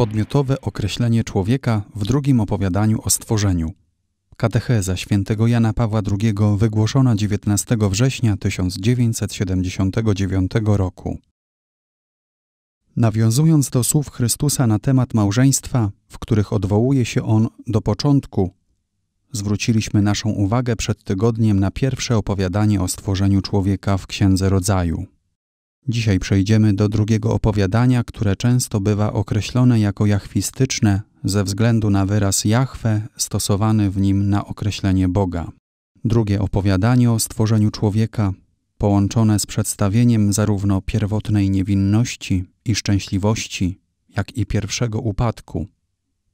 podmiotowe określenie człowieka w drugim opowiadaniu o stworzeniu. Katecheza świętego Jana Pawła II wygłoszona 19 września 1979 roku. Nawiązując do słów Chrystusa na temat małżeństwa, w których odwołuje się on do początku, zwróciliśmy naszą uwagę przed tygodniem na pierwsze opowiadanie o stworzeniu człowieka w Księdze Rodzaju. Dzisiaj przejdziemy do drugiego opowiadania, które często bywa określone jako jachwistyczne ze względu na wyraz Jahwe stosowany w nim na określenie Boga. Drugie opowiadanie o stworzeniu człowieka, połączone z przedstawieniem zarówno pierwotnej niewinności i szczęśliwości, jak i pierwszego upadku,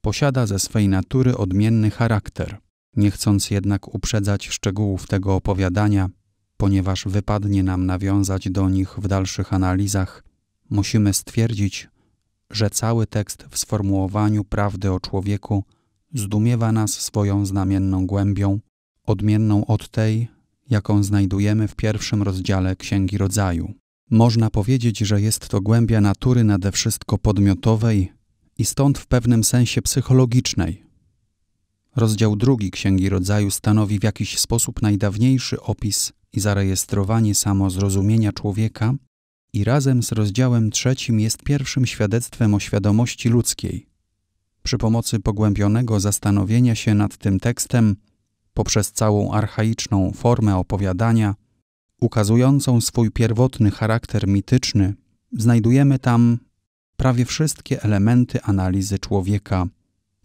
posiada ze swej natury odmienny charakter. Nie chcąc jednak uprzedzać szczegółów tego opowiadania, ponieważ wypadnie nam nawiązać do nich w dalszych analizach, musimy stwierdzić, że cały tekst w sformułowaniu prawdy o człowieku zdumiewa nas swoją znamienną głębią, odmienną od tej, jaką znajdujemy w pierwszym rozdziale Księgi Rodzaju. Można powiedzieć, że jest to głębia natury nade wszystko podmiotowej i stąd w pewnym sensie psychologicznej. Rozdział drugi Księgi Rodzaju stanowi w jakiś sposób najdawniejszy opis i zarejestrowanie samozrozumienia człowieka i razem z rozdziałem trzecim jest pierwszym świadectwem o świadomości ludzkiej. Przy pomocy pogłębionego zastanowienia się nad tym tekstem, poprzez całą archaiczną formę opowiadania, ukazującą swój pierwotny charakter mityczny, znajdujemy tam prawie wszystkie elementy analizy człowieka,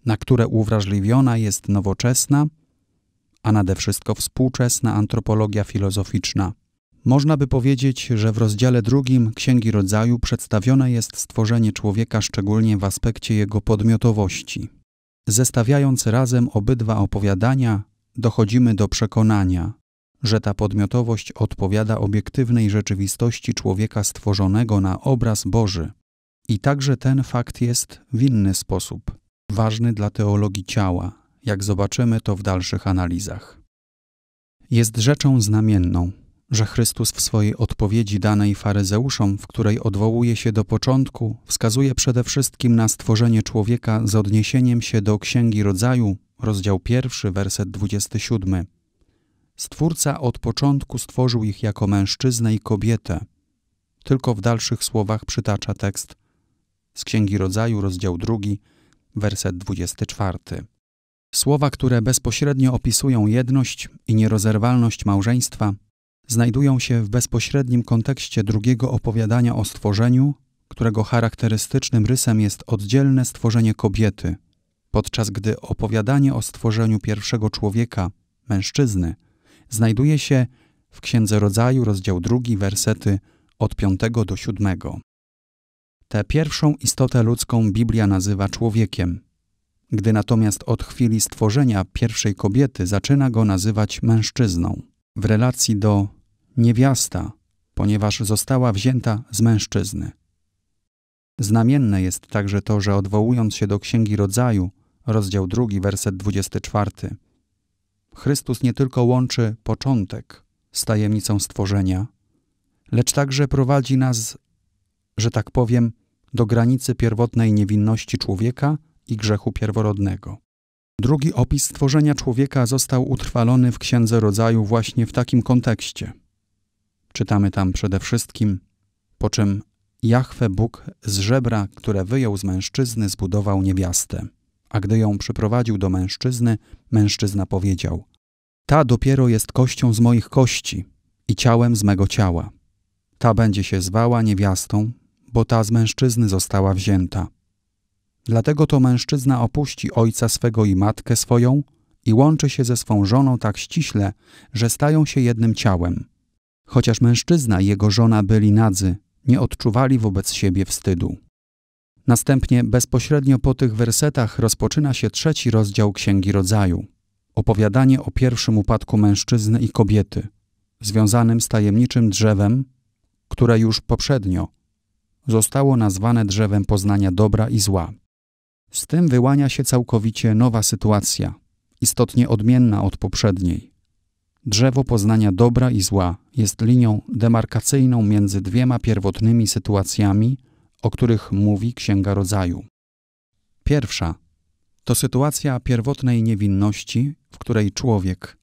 na które uwrażliwiona jest nowoczesna a nade wszystko współczesna antropologia filozoficzna. Można by powiedzieć, że w rozdziale drugim Księgi Rodzaju przedstawione jest stworzenie człowieka szczególnie w aspekcie jego podmiotowości. Zestawiając razem obydwa opowiadania, dochodzimy do przekonania, że ta podmiotowość odpowiada obiektywnej rzeczywistości człowieka stworzonego na obraz Boży. I także ten fakt jest w inny sposób ważny dla teologii ciała, jak zobaczymy to w dalszych analizach. Jest rzeczą znamienną, że Chrystus w swojej odpowiedzi danej faryzeuszom, w której odwołuje się do początku, wskazuje przede wszystkim na stworzenie człowieka z odniesieniem się do Księgi Rodzaju, rozdział pierwszy, werset 27. Stwórca od początku stworzył ich jako mężczyznę i kobietę. Tylko w dalszych słowach przytacza tekst z Księgi Rodzaju, rozdział drugi, werset 24. Słowa, które bezpośrednio opisują jedność i nierozerwalność małżeństwa, znajdują się w bezpośrednim kontekście drugiego opowiadania o stworzeniu, którego charakterystycznym rysem jest oddzielne stworzenie kobiety, podczas gdy opowiadanie o stworzeniu pierwszego człowieka, mężczyzny, znajduje się w Księdze Rodzaju, rozdział 2, wersety od 5 do 7. Tę pierwszą istotę ludzką Biblia nazywa człowiekiem – gdy natomiast od chwili stworzenia pierwszej kobiety zaczyna go nazywać mężczyzną w relacji do niewiasta, ponieważ została wzięta z mężczyzny. Znamienne jest także to, że odwołując się do Księgi Rodzaju, rozdział 2, werset 24, Chrystus nie tylko łączy początek z tajemnicą stworzenia, lecz także prowadzi nas, że tak powiem, do granicy pierwotnej niewinności człowieka – i grzechu pierworodnego. Drugi opis stworzenia człowieka został utrwalony w Księdze Rodzaju właśnie w takim kontekście. Czytamy tam przede wszystkim, po czym Jachwę Bóg z żebra, które wyjął z mężczyzny, zbudował niewiastę. A gdy ją przyprowadził do mężczyzny, mężczyzna powiedział: Ta dopiero jest kością z moich kości i ciałem z mego ciała. Ta będzie się zwała niewiastą, bo ta z mężczyzny została wzięta. Dlatego to mężczyzna opuści ojca swego i matkę swoją i łączy się ze swą żoną tak ściśle, że stają się jednym ciałem. Chociaż mężczyzna i jego żona byli nadzy, nie odczuwali wobec siebie wstydu. Następnie bezpośrednio po tych wersetach rozpoczyna się trzeci rozdział Księgi Rodzaju. Opowiadanie o pierwszym upadku mężczyzny i kobiety, związanym z tajemniczym drzewem, które już poprzednio zostało nazwane drzewem poznania dobra i zła. Z tym wyłania się całkowicie nowa sytuacja, istotnie odmienna od poprzedniej. Drzewo poznania dobra i zła jest linią demarkacyjną między dwiema pierwotnymi sytuacjami, o których mówi Księga Rodzaju. Pierwsza to sytuacja pierwotnej niewinności, w której człowiek,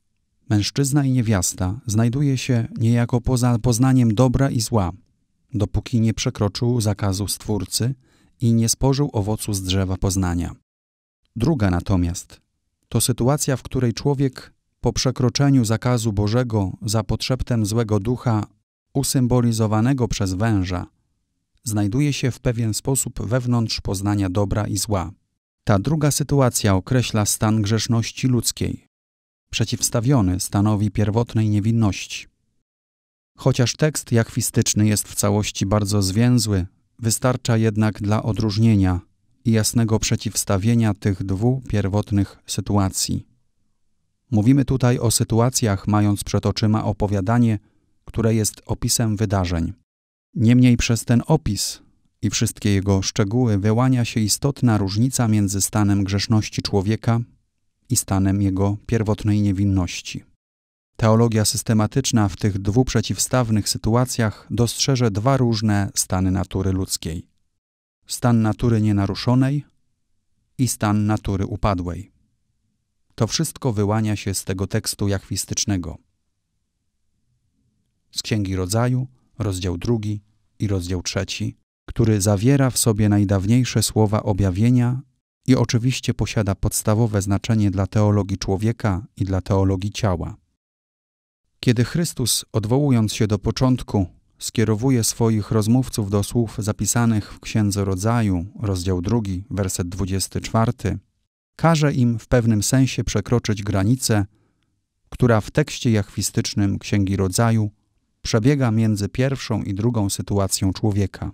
mężczyzna i niewiasta, znajduje się niejako poza poznaniem dobra i zła, dopóki nie przekroczył zakazu Stwórcy – i nie spożył owocu z drzewa poznania. Druga natomiast to sytuacja, w której człowiek po przekroczeniu zakazu Bożego za potrzebem złego ducha usymbolizowanego przez węża, znajduje się w pewien sposób wewnątrz poznania dobra i zła. Ta druga sytuacja określa stan grzeszności ludzkiej, przeciwstawiony stanowi pierwotnej niewinności. Chociaż tekst jachwistyczny jest w całości bardzo zwięzły, Wystarcza jednak dla odróżnienia i jasnego przeciwstawienia tych dwóch pierwotnych sytuacji. Mówimy tutaj o sytuacjach, mając przed oczyma opowiadanie, które jest opisem wydarzeń. Niemniej przez ten opis i wszystkie jego szczegóły wyłania się istotna różnica między stanem grzeszności człowieka i stanem jego pierwotnej niewinności. Teologia systematyczna w tych dwóch przeciwstawnych sytuacjach dostrzeże dwa różne stany natury ludzkiej: stan natury nienaruszonej i stan natury upadłej. To wszystko wyłania się z tego tekstu jachwistycznego. Z Księgi Rodzaju, rozdział drugi i rozdział trzeci, który zawiera w sobie najdawniejsze słowa objawienia i oczywiście posiada podstawowe znaczenie dla teologii człowieka i dla teologii ciała. Kiedy Chrystus, odwołując się do początku, skierowuje swoich rozmówców do słów zapisanych w Księdze Rodzaju, rozdział 2, werset 24, każe im w pewnym sensie przekroczyć granicę, która w tekście jachwistycznym Księgi Rodzaju przebiega między pierwszą i drugą sytuacją człowieka.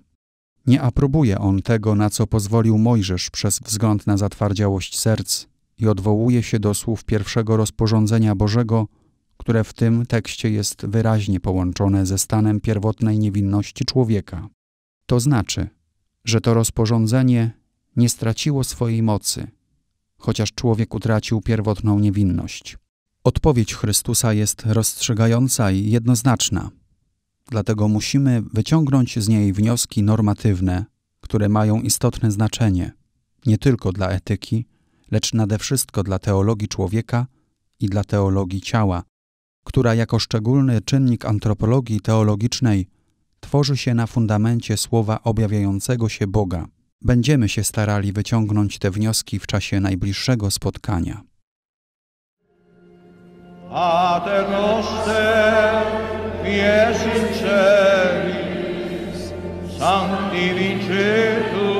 Nie aprobuje on tego, na co pozwolił Mojżesz przez wzgląd na zatwardziałość serc i odwołuje się do słów pierwszego rozporządzenia Bożego – które w tym tekście jest wyraźnie połączone ze stanem pierwotnej niewinności człowieka. To znaczy, że to rozporządzenie nie straciło swojej mocy, chociaż człowiek utracił pierwotną niewinność. Odpowiedź Chrystusa jest rozstrzygająca i jednoznaczna. Dlatego musimy wyciągnąć z niej wnioski normatywne, które mają istotne znaczenie nie tylko dla etyki, lecz nade wszystko dla teologii człowieka i dla teologii ciała, która jako szczególny czynnik antropologii teologicznej tworzy się na fundamencie słowa objawiającego się Boga. Będziemy się starali wyciągnąć te wnioski w czasie najbliższego spotkania. Pater noster, in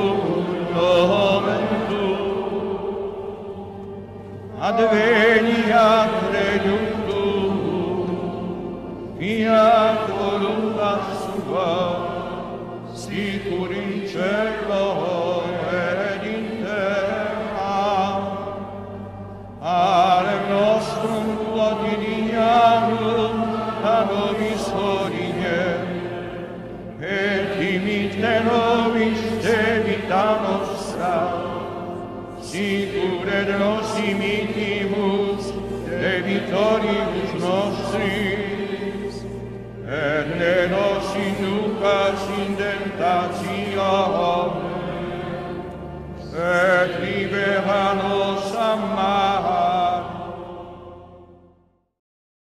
glory